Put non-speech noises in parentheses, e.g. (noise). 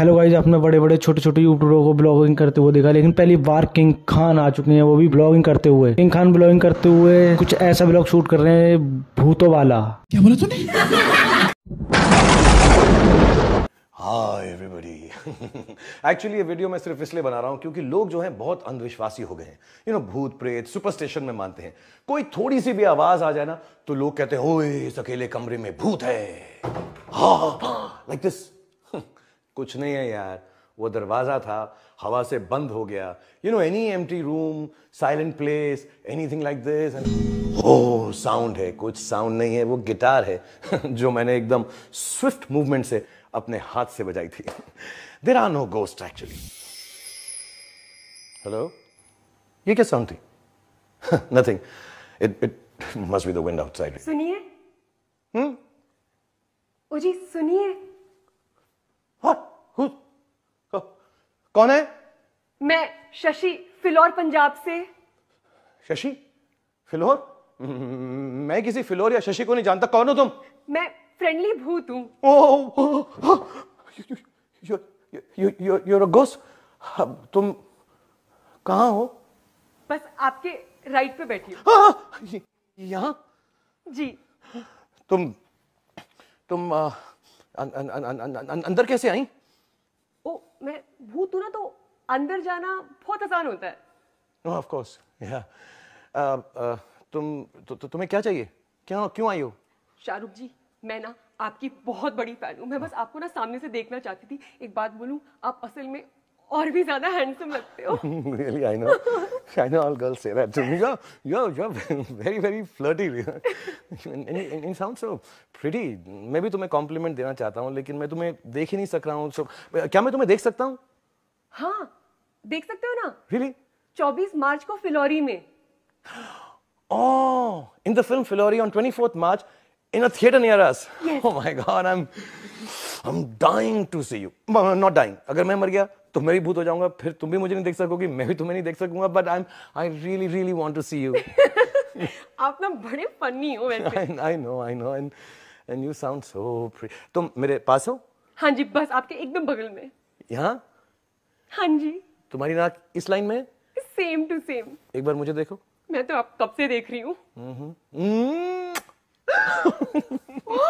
Hello guys आपने बड़े बड़े छोटे छोटे यूट्यूबरों को ब्लॉगिंग करते हुए देखा लेकिन पहली बार किंग खान आ चुके हैं वो भी ब्लॉगिंग करते हुए किंग खान ब्लॉगिंग करते हुए कुछ ऐसा ब्लॉग शूट कर रहे हैं भूतों वाला क्या बोला तूने हाय एवरीबॉडी एक्चुअली ये वीडियो मैं सिर्फ इसलिए बना रहा हूँ क्योंकि लोग जो हैं बहुत अंधविश्वासी हो गए हैं यू नो भूत प्रेत सुपरस्टिशन में मानते हैं कोई थोड़ी सी भी आवाज आ जाए ना तो लोग कहते हैं ओए इस अकेले कमरे में भूत है हा लाइक दिस कुछ नहीं है यार वो दरवाज़ा था हवा से बंद हो गया you know any um room silent place anything like this हो साउंड है कुछ साउंड नहीं है वो गिटार है (laughs) जो मैंने एकदम स्विफ्ट मूवमेंट से अपने हाथ से बजाई थी there are no ghost actually hello ये क्या साउंड थी nothing it it must be the wind outside सुनिए हम्म ओ जी सुनिए कौन है मैं शशि फिलौर पंजाब से शशि फिलौर (laughs) मैं किसी फिलोर या शशि को नहीं जानता कौन हो तुम मैं फ्रेंडली भूत हूँ गोस तुम कहा हो बस आपके राइट पे बैठी हो हाँ, हाँ, यहाँ जी तुम तुम अंदर कैसे आई ओ मैं भूत हूँ ना तो अंदर जाना बहुत आसान होता है नो ऑफ कोर्स या तुम तो, तु, तो तुम्हें क्या चाहिए क्या क्यों आई हो शाहरुख जी मैं ना आपकी बहुत बड़ी फैन हूँ मैं बस आपको ना सामने से देखना चाहती थी एक बात बोलूँ आप असल में और भी ज्यादा हैंडसम लगते हो really i know i know all girls say that to me you're you're, you're very very flirty and, and, and you sound so pretty मैं भी तुम्हें कॉम्प्लीमेंट देना चाहता हूँ लेकिन मैं तुम्हें देख ही नहीं सक रहा हूँ so, क्या मैं तुम्हें देख सकता हूँ हाँ देख सकते हो ना really 24 मार्च को फिलोरी में oh in the film filori on 24th march in a theater near us. Yes. Oh my God, I'm I'm dying to see you. No, not dying. अगर मैं मर गया तो मैं भी भूत हो जाऊंगा फिर तुम भी मुझे नहीं देख सकोगे मैं भी तुम्हें नहीं देख सकूंगा but I I really really want to see you आप ना बड़े फनी हो वैसे I know I know and and you sound so तुम मेरे पास हो हाँ जी बस आपके एकदम बगल में यहाँ हाँ जी तुम्हारी नाक इस लाइन में सेम टू सेम एक बार मुझे देखो मैं तो आप कब से देख रही हूँ हम्म, हम्म। (laughs) (laughs) (laughs)